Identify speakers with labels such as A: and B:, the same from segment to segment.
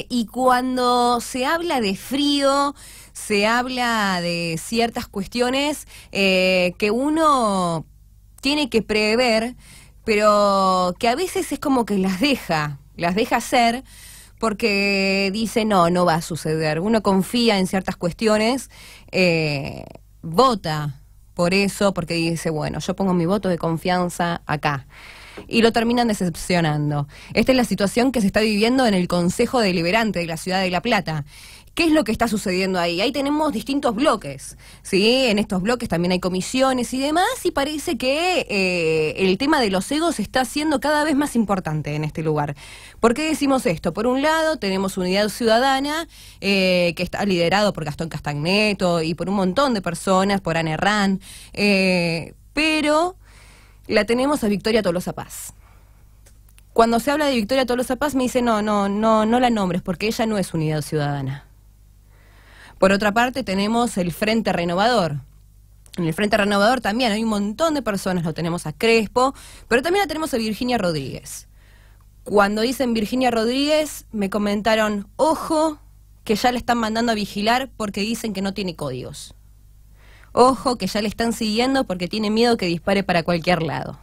A: Eh, y cuando se habla de frío, se habla de ciertas cuestiones eh, que uno tiene que prever, pero que a veces es como que las deja, las deja hacer porque dice, no, no va a suceder. Uno confía en ciertas cuestiones, eh, vota por eso, porque dice, bueno, yo pongo mi voto de confianza acá y lo terminan decepcionando. Esta es la situación que se está viviendo en el Consejo Deliberante de la Ciudad de La Plata. ¿Qué es lo que está sucediendo ahí? Ahí tenemos distintos bloques, ¿sí? En estos bloques también hay comisiones y demás, y parece que eh, el tema de los egos está siendo cada vez más importante en este lugar. ¿Por qué decimos esto? Por un lado, tenemos Unidad Ciudadana, eh, que está liderado por Gastón Castagneto y por un montón de personas, por Anne Herrán, eh, pero la tenemos a Victoria Tolosa Paz. Cuando se habla de Victoria Tolosa Paz me dice, no, no, no, no la nombres porque ella no es unidad ciudadana. Por otra parte tenemos el Frente Renovador. En el Frente Renovador también hay un montón de personas, lo tenemos a Crespo, pero también la tenemos a Virginia Rodríguez. Cuando dicen Virginia Rodríguez me comentaron, ojo, que ya le están mandando a vigilar porque dicen que no tiene códigos. Ojo que ya le están siguiendo porque tiene miedo que dispare para cualquier lado.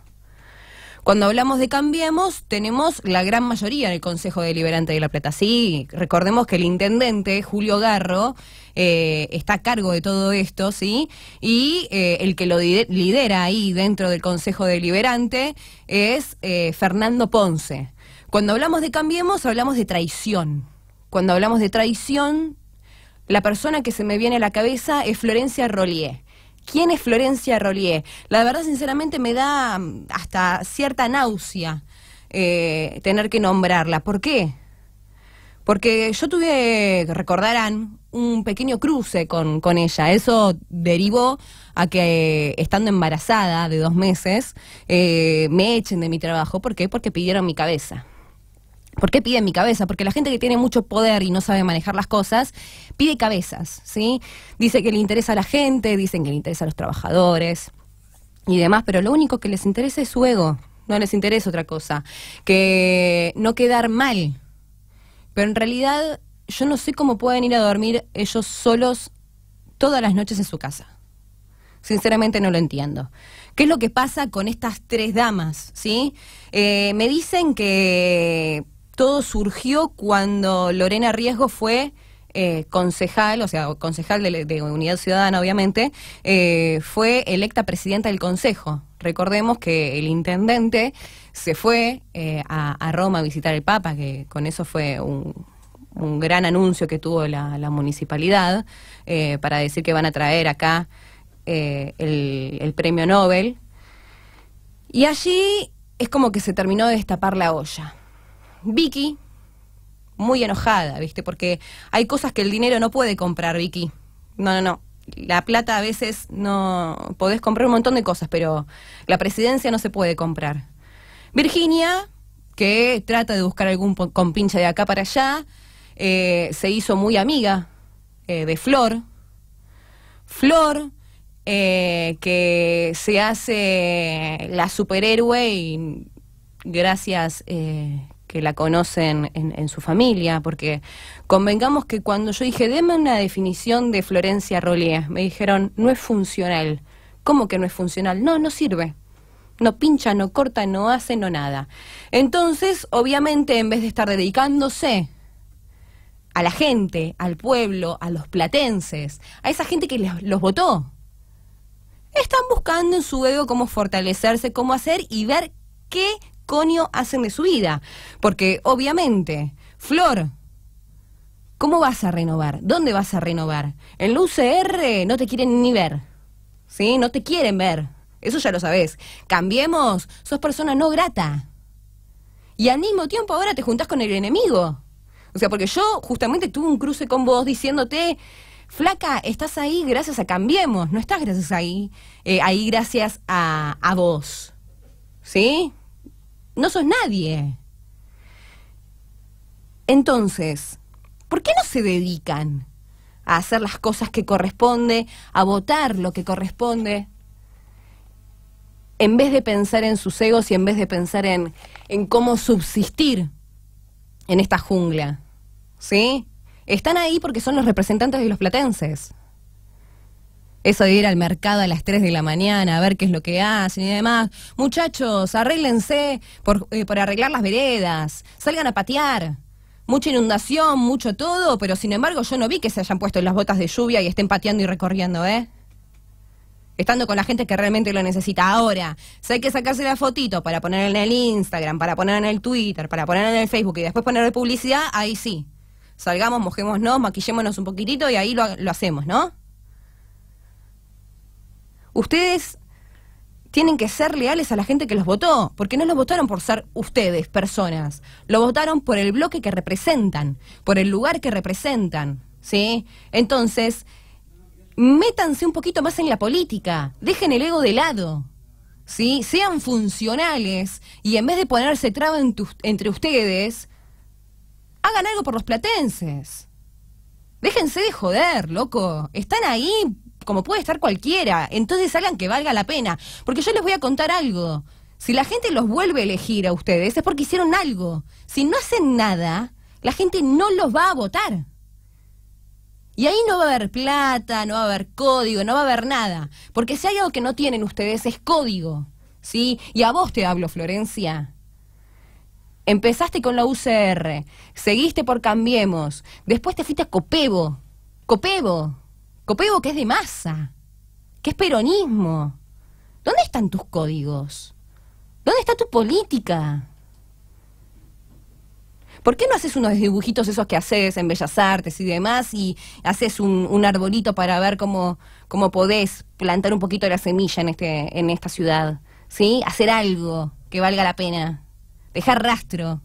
A: Cuando hablamos de Cambiemos, tenemos la gran mayoría en el Consejo Deliberante de La Plata. Sí, recordemos que el intendente, Julio Garro, eh, está a cargo de todo esto, ¿sí? Y eh, el que lo lidera ahí dentro del Consejo Deliberante es eh, Fernando Ponce. Cuando hablamos de Cambiemos, hablamos de traición. Cuando hablamos de traición, la persona que se me viene a la cabeza es Florencia Rolier. ¿Quién es Florencia Rolier? La verdad, sinceramente, me da mm, hasta cierta náusea eh, tener que nombrarla. ¿Por qué? Porque yo tuve, recordarán, un pequeño cruce con, ella. Eso derivó a que, eh, estando embarazada de dos meses, eh, me echen de mi trabajo. ¿Por qué? Porque pidieron mi cabeza. ¿Por qué piden mi cabeza? Porque la gente que tiene mucho poder y no sabe manejar las cosas, pide cabezas, ¿sí? Dice que le interesa a la gente, dicen que le interesa a los trabajadores y demás, pero lo único que les interesa es su ego, no les interesa otra cosa, que no quedar mal. Pero en realidad yo no sé cómo pueden ir a dormir ellos solos todas las noches en su casa. Sinceramente no lo entiendo. ¿Qué es lo que pasa con estas tres damas? ¿Sí? Eh, me dicen que todo surgió cuando Lorena Riesgo fue eh, concejal, o sea, concejal de, Unidad Ciudadana, obviamente, eh, fue electa presidenta del Consejo. Recordemos que el intendente se fue eh, a, Roma a visitar el Papa, que con eso fue un, gran anuncio que tuvo la, municipalidad para decir que van a traer acá el, el premio Nobel. Y allí es como que se terminó de destapar la olla. Vicky, muy enojada, ¿viste? Porque hay cosas que el dinero no puede comprar, Vicky. No, no, no. La plata a veces no. Podés comprar un montón de cosas, pero la presidencia no se puede comprar. Virginia, que trata de buscar algún compinche de acá para allá, eh, se hizo muy amiga eh, de Flor. Flor, eh, que se hace la superhéroe y gracias, que la conocen en, su familia, porque convengamos que cuando yo dije, deme una definición de Florencia Rollier, me dijeron, no es funcional. ¿Cómo que no es funcional? No, no sirve. No pincha, no corta, no hace, no nada. Entonces, obviamente, en vez de estar dedicándose a la gente, al pueblo, a los platenses, a esa gente que los votó, están buscando en su ego cómo fortalecerse, cómo hacer y ver qué conio hacen de su vida. Porque obviamente, Flor, ¿cómo vas a renovar? ¿Dónde vas a renovar? En la UCR no te quieren ni ver. ¿Sí? No te quieren ver. Eso ya lo sabes. Cambiemos, sos persona no grata. Y al mismo tiempo ahora te juntás con el enemigo. O sea, porque yo justamente tuve un cruce con vos diciéndote, flaca, estás ahí gracias a Cambiemos, no estás gracias ahí, eh, ahí gracias a, a vos. ¿Sí? no sos nadie. Entonces, ¿por qué no se dedican a hacer las cosas que corresponde, a votar lo que corresponde? En vez de pensar en sus egos y en vez de pensar en, en cómo subsistir en esta jungla. ¿Sí? Están ahí porque son los representantes de los platenses eso de ir al mercado a las 3 de la mañana a ver qué es lo que hacen y demás. Muchachos, arréglense eh, por, arreglar las veredas, salgan a patear mucha inundación, mucho todo, pero sin embargo yo no vi que se hayan puesto las botas de lluvia y estén pateando y recorriendo, ¿eh? Estando con la gente que realmente lo necesita. Ahora, si hay que sacarse la fotito para ponerla en el Instagram, para ponerla en el Twitter, para ponerla en el Facebook y después ponerle publicidad, ahí sí. Salgamos, mojémonos, maquillémonos un poquitito y ahí lo hacemos, ¿no? ustedes tienen que ser leales a la gente que los votó, porque no los votaron por ser ustedes, personas, lo votaron por el bloque que representan, por el lugar que representan, ¿sí? Entonces, métanse un poquito más en la política, dejen el ego de lado, ¿sí? Sean funcionales y en vez de ponerse traba entre ustedes, hagan algo por los platenses. Déjense de joder, loco. Están ahí como puede estar cualquiera. Entonces hagan que valga la pena. Porque yo les voy a contar algo. Si la gente los vuelve a elegir a ustedes es porque hicieron algo. Si no hacen nada, la gente no los va a votar. Y ahí no va a haber plata, no va a haber código, no va a haber nada. Porque si hay algo que no tienen ustedes es código. ¿Sí? Y a vos te hablo, Florencia. Empezaste con la UCR, seguiste por Cambiemos, después te fuiste a Copebo. Copebo. Copego que es de masa, que es peronismo. ¿Dónde están tus códigos? ¿Dónde está tu política? ¿Por qué no haces unos dibujitos esos que haces en Bellas Artes y demás y haces un, arbolito para ver cómo, cómo podés plantar un poquito de la semilla en, este, en esta ciudad? ¿Sí? Hacer algo que valga la pena. Dejar rastro.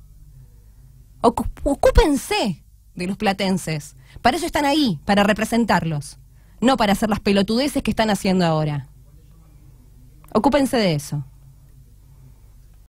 A: ocúpense de los platenses. Para eso están ahí, para representarlos no para hacer las pelotudeces que están haciendo ahora. Ocúpense de eso.